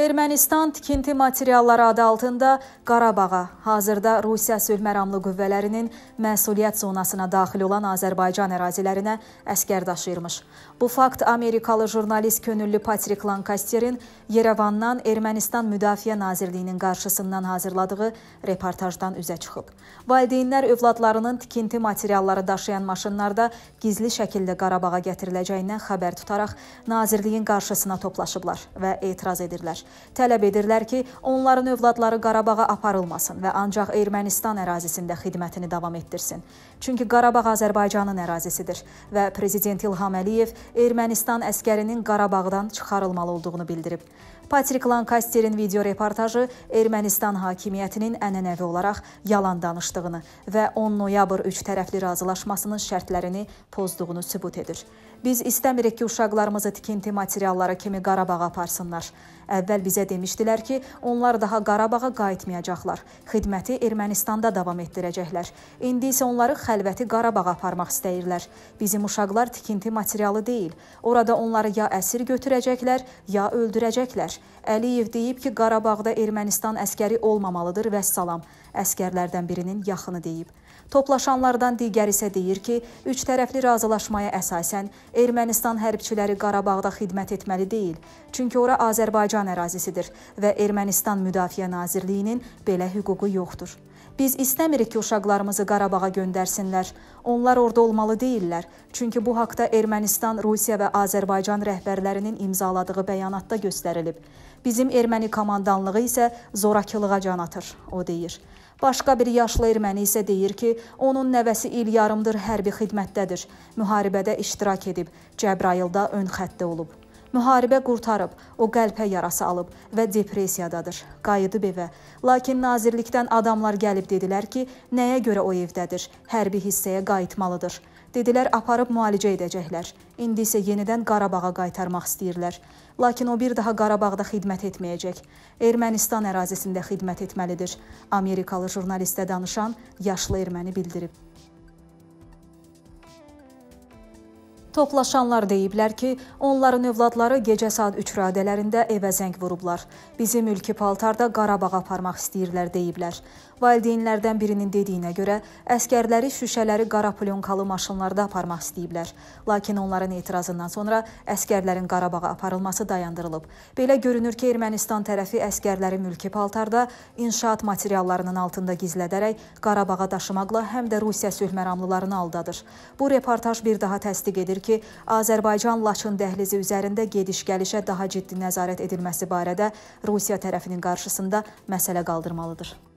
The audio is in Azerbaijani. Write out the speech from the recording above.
Ermənistan tikinti materialları adı altında Qarabağa, hazırda Rusiya sülhməramlı qüvvələrinin məsuliyyət zonasına daxil olan Azərbaycan ərazilərinə əskər daşıyırmış. Bu fakt Amerikalı jurnalist könüllü Patrik Lankasterin Yerevandan Ermənistan Müdafiə Nazirliyinin qarşısından hazırladığı reportajdan üzə çıxıb. Valideynlər övladlarının tikinti materialları daşıyan maşınlarda gizli şəkildə Qarabağa gətiriləcəyindən xəbər tutaraq nazirliyin qarşısına toplaşıblar və etiraz edirlər. Tələb edirlər ki, onların övladları Qarabağa aparılmasın və ancaq Ermənistan ərazisində xidmətini davam etdirsin. Çünki Qarabağ Azərbaycanın ərazisidir və prezident İlham Əliyev Ermənistan əskərinin Qarabağdan çıxarılmalı olduğunu bildirib. Patrik Lankasterin video reportajı Ermənistan hakimiyyətinin ənənəvi olaraq yalan danışdığını və 10 noyabr 3 tərəfli razılaşmasının şərtlərini pozduğunu sübut edir. Biz istəmirik ki, uşaqlarımızı tikinti materialları kimi Qarabağa aparsınlar. Əvvəl bizə demişdilər ki, onlar daha Qarabağa qayıtmayacaqlar. Xidməti Ermənistanda davam etdirəcəklər. İndi isə onları xəlvəti Qarabağa aparmaq istəyirlər. Bizim uşaqlar tikinti materialı deyil. Orada onları ya əsir götürəcəklər, ya öldürəcəklər. Əliyev deyib ki, Qarabağda Ermənistan əskəri olmamalıdır və salam. Əskərlərdən birinin yaxını deyib. Toplaşanlardan digəri isə deyir ki, üç tərəfli razılaşmaya əsasən Ermənistan hərbçiləri Qarabağda xidmət etməli deyil, çünki ora Azərbaycan ərazisidir və Ermənistan Müdafiə Nazirliyinin belə hüququ yoxdur. Biz istəmirik ki, uşaqlarımızı Qarabağa göndərsinlər. Onlar orada olmalı deyillər. Çünki bu haqda Ermənistan, Rusiya və Azərbaycan rəhbərlərinin imzaladığı bəyanatda göstərilib. Bizim erməni komandanlığı isə zorakılığa can atır, o deyir. Başqa bir yaşlı erməni isə deyir ki, onun nəvəsi il yarımdır hərbi xidmətdədir. Müharibədə iştirak edib, Cəbrayılda ön xəttdə olub. Müharibə qurtarıb, o qəlpə yarası alıb və depressiyadadır. Qayıdıb evə. Lakin nazirlikdən adamlar gəlib dedilər ki, nəyə görə o evdədir? Hərbi hissəyə qayıtmalıdır. Dedilər aparıb müalicə edəcəklər. İndi isə yenidən Qarabağa qaytarmaq istəyirlər. Lakin o bir daha Qarabağda xidmət etməyəcək. Ermənistan ərazisində xidmət etməlidir. Amerikalı jurnalistə danışan yaşlı erməni bildirib. Toplaşanlar deyiblər ki, onların övladları gecə saat 3 radələrində evə zəng vurublar. Bizi mülki paltarda Qarabağa aparmaq istəyirlər deyiblər. Valideynlərdən birinin dediyinə görə, əskərləri şüşələri qara plyonkalı maşınlarda aparmaq istəyiblər. Lakin onların etirazından sonra əskərlərin Qarabağa aparılması dayandırılıb. Belə görünür ki, Ermənistan tərəfi əskərləri mülki paltarda inşaat materiallarının altında gizlədərək Qarabağa daşımaqla həm də Rusiya sülhməramlılarını aldadır. Bu reportaj bir daha təsdiq edir bildirir ki, Azərbaycan-Laçın dəhlizi üzərində gediş-gəlişə daha ciddi nəzarət edilməsi barədə Rusiya tərəfinin qarşısında məsələ qaldırmalıdır.